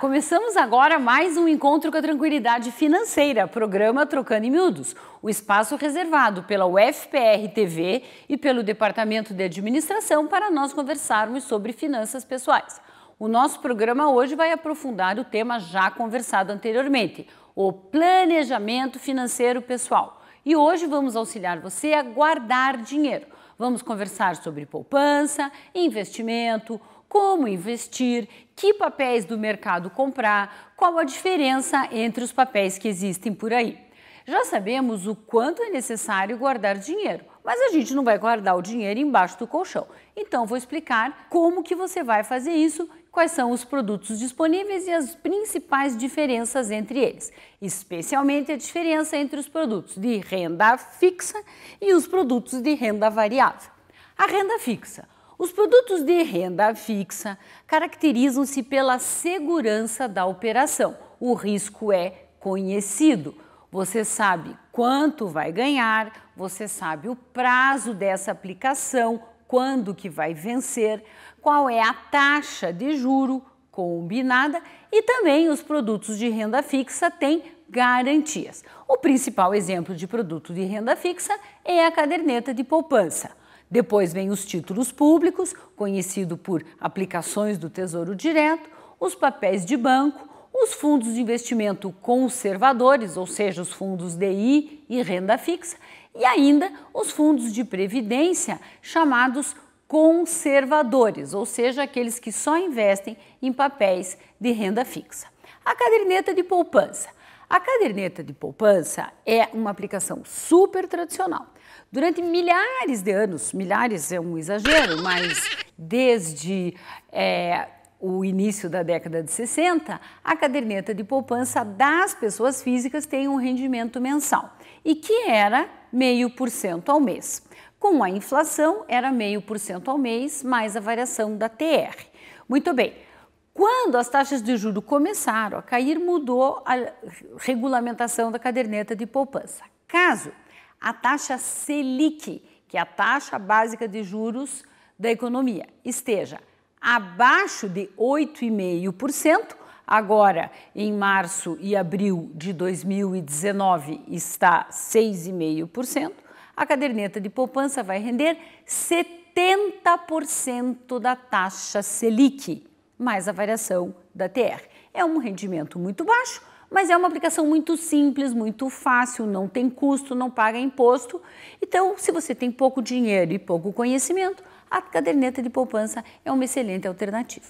Começamos agora mais um encontro com a tranquilidade financeira, programa Trocando em Miúdos. O espaço reservado pela UFPR TV e pelo Departamento de Administração para nós conversarmos sobre finanças pessoais. O nosso programa hoje vai aprofundar o tema já conversado anteriormente, o planejamento financeiro pessoal. E hoje vamos auxiliar você a guardar dinheiro. Vamos conversar sobre poupança, investimento, como investir, que papéis do mercado comprar, qual a diferença entre os papéis que existem por aí. Já sabemos o quanto é necessário guardar dinheiro, mas a gente não vai guardar o dinheiro embaixo do colchão. Então vou explicar como que você vai fazer isso quais são os produtos disponíveis e as principais diferenças entre eles, especialmente a diferença entre os produtos de renda fixa e os produtos de renda variável. A renda fixa. Os produtos de renda fixa caracterizam-se pela segurança da operação. O risco é conhecido. Você sabe quanto vai ganhar, você sabe o prazo dessa aplicação, quando que vai vencer qual é a taxa de juro combinada e também os produtos de renda fixa têm garantias. O principal exemplo de produto de renda fixa é a caderneta de poupança. Depois vem os títulos públicos, conhecido por aplicações do Tesouro Direto, os papéis de banco, os fundos de investimento conservadores, ou seja, os fundos DI e renda fixa, e ainda os fundos de previdência, chamados conservadores, ou seja, aqueles que só investem em papéis de renda fixa. A caderneta de poupança. A caderneta de poupança é uma aplicação super tradicional. Durante milhares de anos, milhares é um exagero, mas desde é, o início da década de 60, a caderneta de poupança das pessoas físicas tem um rendimento mensal e que era meio por cento ao mês com a inflação era 0,5% ao mês mais a variação da TR. Muito bem. Quando as taxas de juro começaram a cair, mudou a regulamentação da caderneta de poupança. Caso a taxa Selic, que é a taxa básica de juros da economia, esteja abaixo de 8,5%, agora em março e abril de 2019 está 6,5%, a caderneta de poupança vai render 70% da taxa Selic, mais a variação da TR. É um rendimento muito baixo, mas é uma aplicação muito simples, muito fácil, não tem custo, não paga imposto. Então, se você tem pouco dinheiro e pouco conhecimento, a caderneta de poupança é uma excelente alternativa.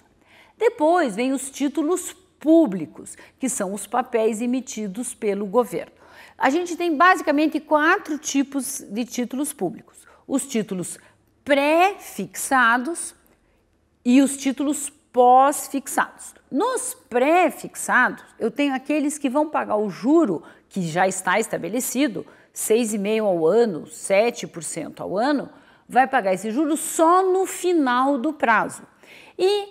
Depois vem os títulos públicos, que são os papéis emitidos pelo governo. A gente tem basicamente quatro tipos de títulos públicos: os títulos pré-fixados e os títulos pós-fixados. Nos pré-fixados, eu tenho aqueles que vão pagar o juro que já está estabelecido, 6,5% ao ano, 7% ao ano, vai pagar esse juro só no final do prazo. E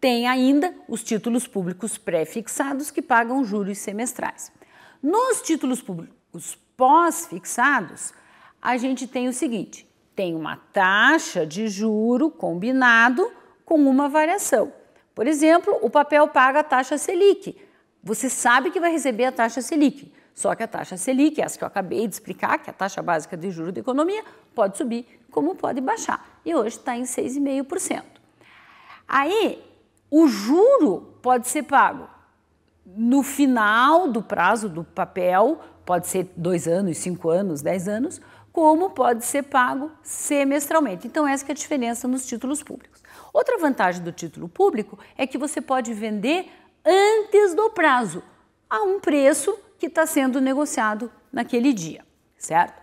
tem ainda os títulos públicos pré-fixados que pagam juros semestrais. Nos títulos públicos pós-fixados, a gente tem o seguinte: tem uma taxa de juro combinado com uma variação. Por exemplo, o papel paga a taxa Selic. Você sabe que vai receber a taxa Selic, só que a taxa Selic, essa que eu acabei de explicar, que é a taxa básica de juros da economia, pode subir como pode baixar. E hoje está em 6,5%. Aí, o juro pode ser pago no final do prazo do papel, pode ser dois anos, cinco anos, dez anos, como pode ser pago semestralmente. Então, essa é a diferença nos títulos públicos. Outra vantagem do título público é que você pode vender antes do prazo, a um preço que está sendo negociado naquele dia, certo?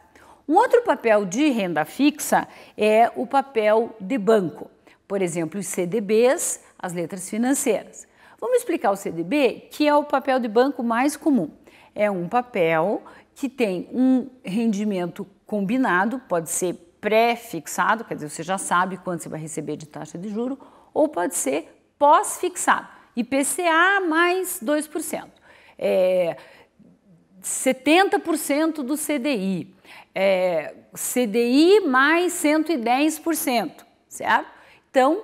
Um outro papel de renda fixa é o papel de banco, por exemplo, os CDBs, as letras financeiras. Vamos explicar o CDB, que é o papel de banco mais comum. É um papel que tem um rendimento combinado, pode ser pré-fixado, quer dizer, você já sabe quanto você vai receber de taxa de juro, ou pode ser pós-fixado, IPCA mais 2%. É, 70% do CDI, é, CDI mais 110%, certo? Então,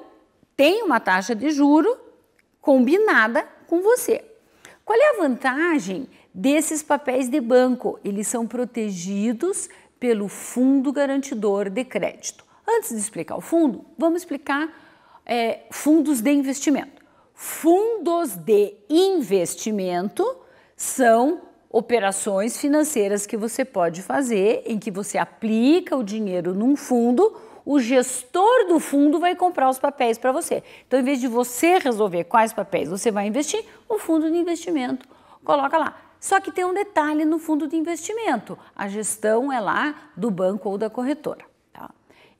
tem uma taxa de juro combinada com você. Qual é a vantagem desses papéis de banco? Eles são protegidos pelo Fundo Garantidor de Crédito. Antes de explicar o fundo, vamos explicar é, fundos de investimento. Fundos de investimento são operações financeiras que você pode fazer em que você aplica o dinheiro num fundo o gestor do fundo vai comprar os papéis para você. Então, em vez de você resolver quais papéis você vai investir, o fundo de investimento coloca lá. Só que tem um detalhe no fundo de investimento: a gestão é lá do banco ou da corretora. Tá?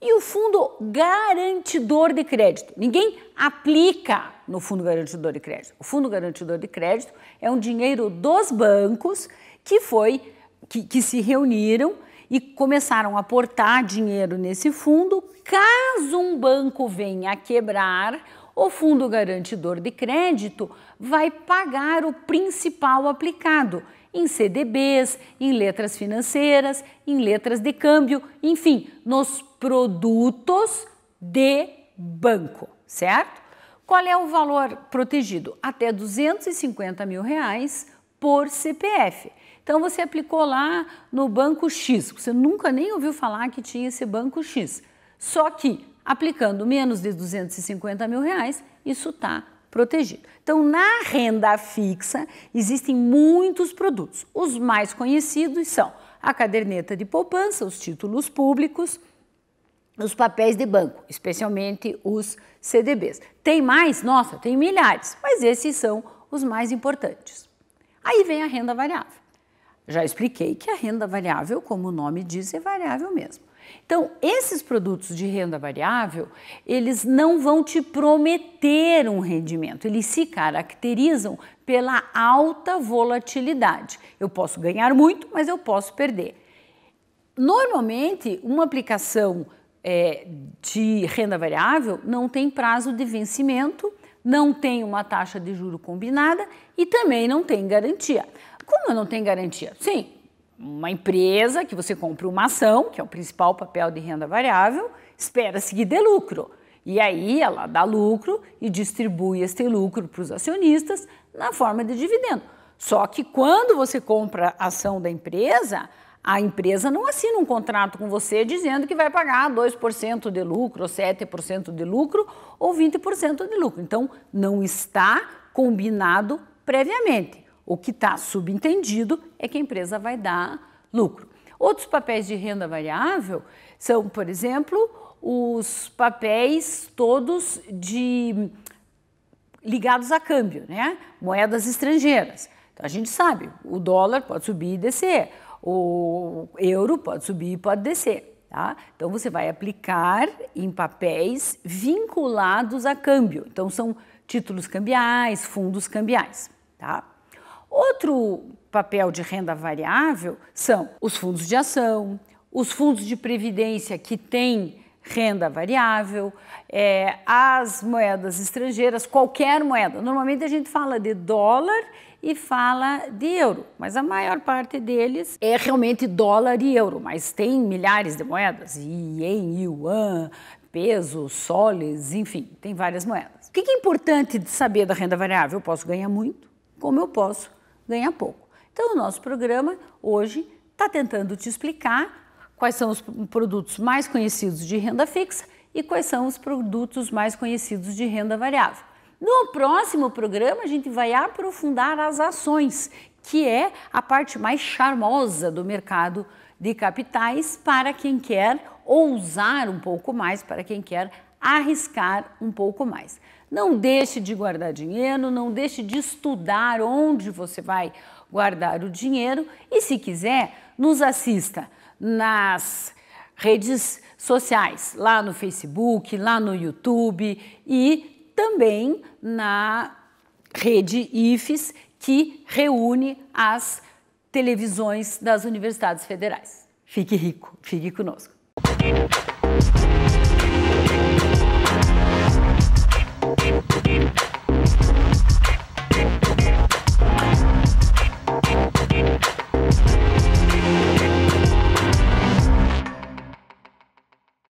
E o fundo garantidor de crédito. Ninguém aplica no fundo garantidor de crédito. O fundo garantidor de crédito é um dinheiro dos bancos que foi que, que se reuniram e começaram a aportar dinheiro nesse fundo. Caso um banco venha a quebrar, o fundo garantidor de crédito vai pagar o principal aplicado em CDBs, em letras financeiras, em letras de câmbio, enfim, nos produtos de banco, certo? Qual é o valor protegido? Até 250 mil reais por CPF. Então você aplicou lá no banco X, você nunca nem ouviu falar que tinha esse banco X. Só que aplicando menos de 250 mil reais, isso está protegido. Então, na renda fixa, existem muitos produtos. Os mais conhecidos são a caderneta de poupança, os títulos públicos, os papéis de banco, especialmente os CDBs. Tem mais? Nossa, tem milhares, mas esses são os mais importantes. Aí vem a renda variável. Já expliquei que a renda variável, como o nome diz, é variável mesmo. Então, esses produtos de renda variável, eles não vão te prometer um rendimento, eles se caracterizam pela alta volatilidade. Eu posso ganhar muito, mas eu posso perder. Normalmente, uma aplicação é, de renda variável não tem prazo de vencimento, não tem uma taxa de juro combinada e também não tem garantia. Como não tem garantia? Sim, uma empresa que você compra uma ação, que é o principal papel de renda variável, espera-se que dê lucro. E aí ela dá lucro e distribui este lucro para os acionistas na forma de dividendo. Só que quando você compra a ação da empresa, a empresa não assina um contrato com você dizendo que vai pagar 2% de lucro, ou 7% de lucro, ou 20% de lucro. Então, não está combinado previamente. O que está subentendido é que a empresa vai dar lucro. Outros papéis de renda variável são, por exemplo, os papéis todos de ligados a câmbio, né? Moedas estrangeiras. Então a gente sabe, o dólar pode subir e descer, o euro pode subir e pode descer, tá? Então você vai aplicar em papéis vinculados a câmbio. Então são títulos cambiais, fundos cambiais, tá? Outro papel de renda variável são os fundos de ação, os fundos de previdência que têm renda variável, é, as moedas estrangeiras, qualquer moeda. Normalmente a gente fala de dólar e fala de euro, mas a maior parte deles é realmente dólar e euro, mas tem milhares de moedas, yen, yuan, peso, soles, enfim, tem várias moedas. O que é importante de saber da renda variável? Eu posso ganhar muito, como eu posso ganha pouco. Então, o nosso programa hoje está tentando te explicar quais são os produtos mais conhecidos de renda fixa e quais são os produtos mais conhecidos de renda variável. No próximo programa, a gente vai aprofundar as ações, que é a parte mais charmosa do mercado de capitais para quem quer ousar um pouco mais, para quem quer arriscar um pouco mais. Não deixe de guardar dinheiro, não deixe de estudar onde você vai guardar o dinheiro e, se quiser, nos assista nas redes sociais, lá no Facebook, lá no YouTube e também na rede IFES, que reúne as televisões das universidades federais. Fique rico, fique conosco. Thank you.